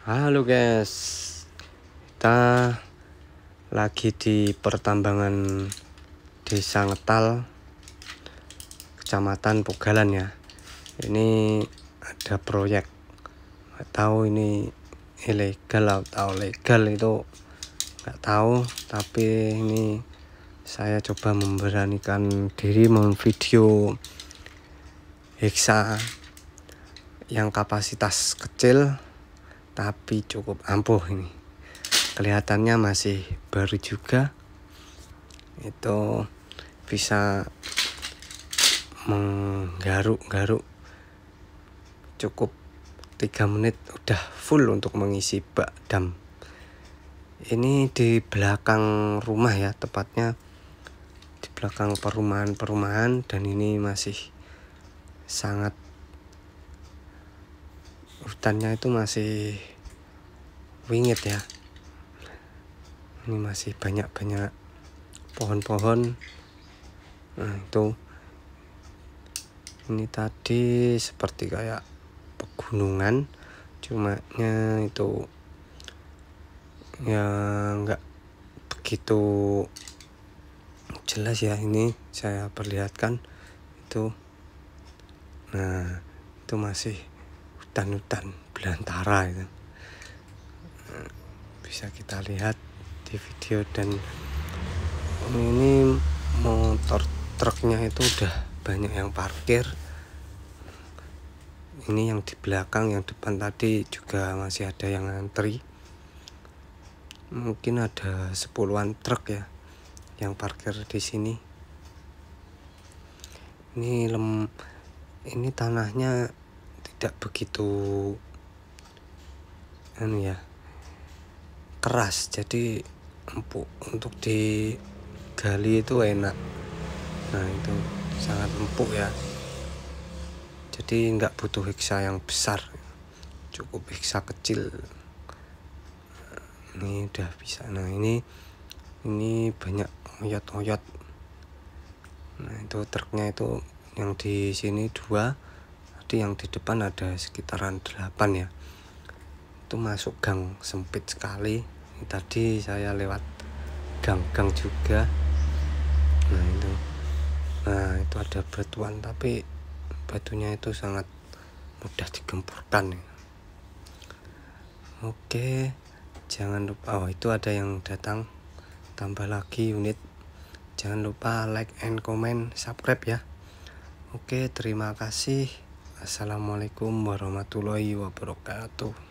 Halo guys, kita lagi di pertambangan Desa Ngetal, Kecamatan Pugalan ya. Ini ada proyek, nggak tahu ini ilegal atau legal itu nggak tahu, tapi ini saya coba memberanikan diri memvideo hexa yang kapasitas kecil tapi cukup ampuh ini kelihatannya masih baru juga itu bisa menggaruk-garuk cukup tiga menit udah full untuk mengisi bak dam ini di belakang rumah ya tepatnya di belakang perumahan-perumahan dan ini masih sangat hutannya itu masih wingit ya ini masih banyak-banyak pohon-pohon nah itu ini tadi seperti kayak pegunungan cuma itu ya nggak begitu jelas ya ini saya perlihatkan itu nah itu masih hutan-hutan belantara itu bisa kita lihat di video dan ini motor truknya itu udah banyak yang parkir ini yang di belakang yang depan tadi juga masih ada yang antri mungkin ada sepuluhan truk ya yang parkir di sini ini lem ini tanahnya tidak begitu anu ya keras jadi empuk untuk digali itu enak nah itu sangat empuk ya jadi nggak butuh hiksa yang besar cukup hiksa kecil nah, ini udah bisa nah ini ini banyak oyot-oyot nah itu truknya itu yang di sini dua tadi yang di depan ada sekitaran delapan ya itu masuk gang sempit sekali tadi saya lewat gang-gang juga nah itu nah itu ada batuan tapi batunya itu sangat mudah digempurkan ya. oke jangan lupa oh itu ada yang datang tambah lagi unit jangan lupa like and comment subscribe ya oke terima kasih assalamualaikum warahmatullahi wabarakatuh